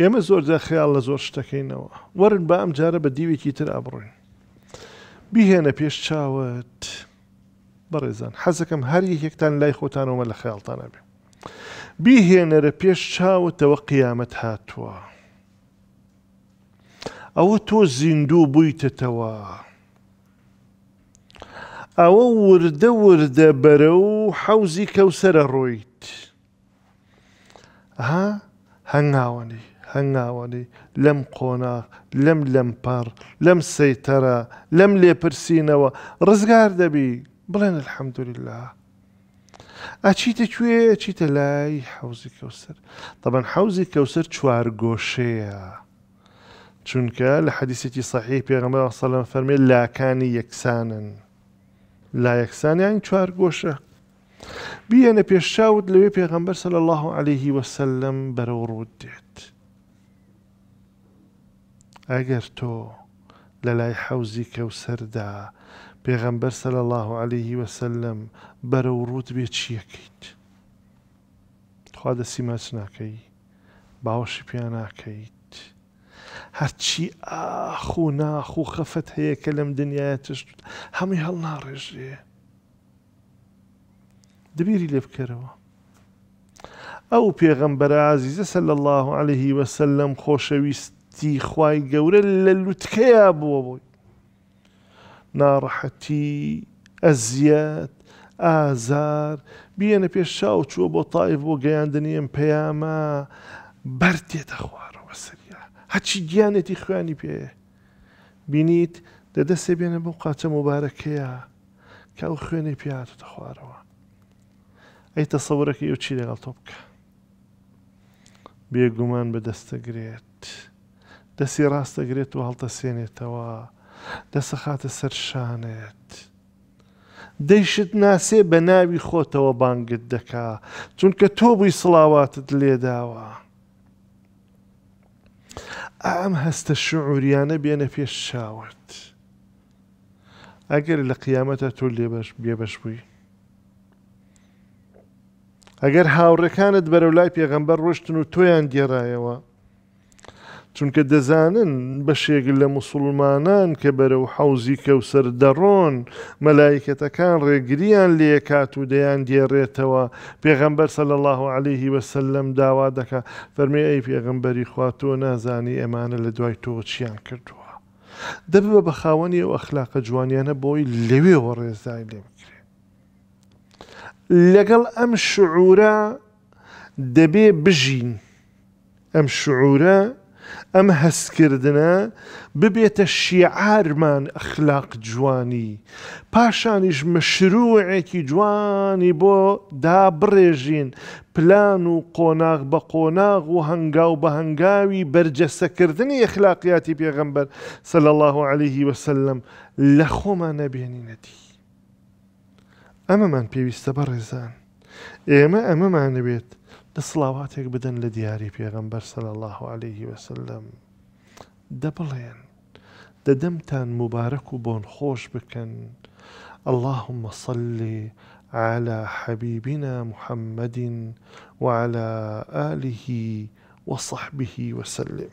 ئێمە زۆر جا خیال لە زۆر شتەکەینەوە وەرن بە ئەم جارە بە دیوێکی تر ئابڕین بیهێنە پێش چاوت بەڕێزان حەزەکەم هەر یەکێکتان لای خۆتانەوەمە لە خیاڵتانە بێ بیهێنەرە پێش چاوتەوە قیامەت هاتووە ئەوە تۆ زیندوو بوویتەتەوە ئەوە وردە وردە بەرە و حەوزی کەوسرە ڕۆیت ها هەنگاوەنی هەنگاوەی لەم قۆناغ لەم لەمپار لەم سەیتەرە لەم لێپرسینەوە ڕزگار دەبی بڵێن الحەمدوریلا. ئەچیتە کوێ چیتە لای حوزی کەوسەر طبەن حوزی کەوسەر چوار گۆشەیە چونکە لە حەدیسێکی صحیح پێغمە سەلم فەرمێ لاکانی یەکسانن لا یەکسانیان چوار گۆشە بیەنە پێشاوت لەوێ پێغەمبەر سەل الله عليهەیهی وسلم بەرەو ڕوود دێت ئەگەر تۆ لە لای حەوزی کەوسەردا پێغەمبەر سەل الله عليه وسلم بەرە و ڕوت بێ چیەکەیت خوا دەسی مەچ ناکەی باوەشی پێ ناکەیت هەرچی ئاخ و ناخ و خەفەت هەیە کە لەم دنیاە تشت هەمووی هەڵ ناڕێژێ دبیری لێ بکەرەوە ئەو پێغەمبەر عزیزە سەل الله عليه وسلم خۆشەویست لوتی خوای گەورە لە لوتکەیە بووە بووی ناڕەحەتی ئەزیەت ئازار بیەنە پێش شاو چووە بۆ تایف بۆ گەیاندنیم پەیامە بەرتێتە خوارەوە سریا هەچی گیانێتی خوانی پێ بینیت دەدەسێ بێنە بۆ قاچە مبارەکەیە کەو خوێنی پیاتە خوارەوە ئەی تەسەورەکە ئەو چی لەگەڵ تۆ بکە بێگومان بەدەستەگرێت. دەسی ڕاستەگرێت و هەڵتەسێنێتەوە دەسە خاتە سەر شانێت. دەیشت ناسێ بە ناوی خۆتەوە بانگت دەکا چونکە تۆ بووی سڵاواتت لێداوە. ئەم هەستە شعوریانە بێنە پێش شاوت. ئەگەر لە قیامەتە تۆ لێبش بێبش بووی. ئەگەر هاوڕەکانت بەرەو لای پێغەمبەر ڕۆشتن و تۆیان گێڕایەوە. چونکە دەزانن بەشێک لە مسلمانان کە بەرەو حوزی کەوسەر دەڕۆن مەلایکەتەکان ڕێگریان لێکات و دەیان دێڕێتەوە پێغەمبەر سەل الله عليهلی وسلم داوا دەکە فەرمی ئەی پێغمبەری خواتۆ نازانی ئەمانە لە دوای تۆ چیان کردووە دەب بە بەخاوەنی ئەو ئەخلاقە جوانیانە بۆی لەوێەوە ڕێزای لێ بکرێ لەگەڵ ئەم شعورە دەبێ بژین ئەم شعورە ئەم هەستکردە ببێتە شیعارمان ئەخلاق جوانی پاشانیش مشروعێکی جوانی بۆ دابڕێژین پلان و قۆناغ بە قۆناغ و هەنگاو بە هەنگاوی بەرجەسەکردنی ئەخلاقیاتی پێغەمبەر سەل الله عليه وسلم لە خۆمان نەبێنینەتی ئەمەمان پێویستە بە ڕێزان ئێمە ئەمەمانەوێت دسڵاواتێک بدن لدياري في غنبر صلى الله عليه وسلم دبلين ددمتان مبارك بون خوش بكن اللهم صل على حبيبنا محمد وعلى آله وصحبه وسلم